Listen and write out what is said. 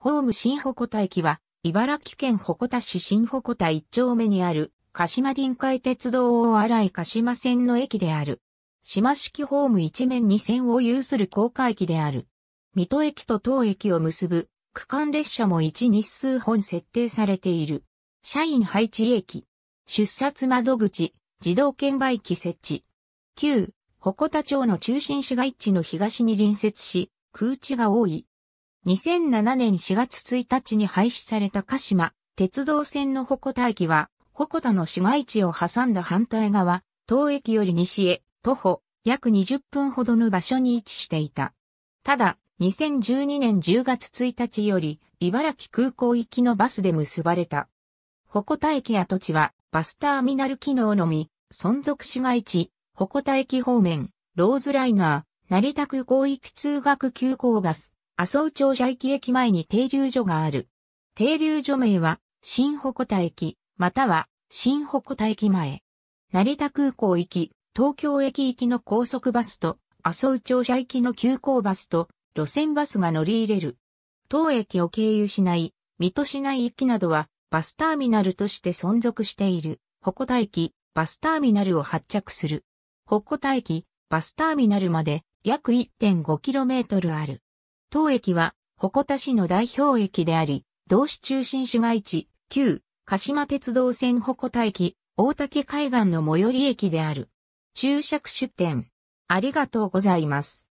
ホーム新鉾田駅は、茨城県鉾田市新鉾田一丁目にある、鹿島臨海鉄道大洗鹿島線の駅である。島式ホーム一面二線を有する高架駅である。水戸駅と当駅を結ぶ区間列車も一日数本設定されている。社員配置駅、出札窓口、自動券売機設置。旧、鉾田町の中心市街地の東に隣接し、空地が多い。2007年4月1日に廃止された鹿島鉄道線の鉾田駅は、鉾田の市街地を挟んだ反対側、当駅より西へ徒歩約20分ほどの場所に位置していた。ただ、2012年10月1日より、茨城空港行きのバスで結ばれた。鉾田駅跡地は、バスターミナル機能のみ、存続市街地、鉾田駅方面、ローズライナー、成田空港行き通学急行バス、麻生町社駅駅前に停留所がある。停留所名は、新鉾田駅、または、新鉾田駅前。成田空港行き、東京駅行きの高速バスと、麻生町社行きの急行バスと、路線バスが乗り入れる。当駅を経由しない、水戸市内行きなどは、バスターミナルとして存続している、鉾田駅、バスターミナルを発着する。鉾田駅、バスターミナルまで、約 1.5km ある。当駅は、鉾田市の代表駅であり、同市中心市街地、旧、鹿島鉄道線鉾田駅、大竹海岸の最寄り駅である。注釈出店。ありがとうございます。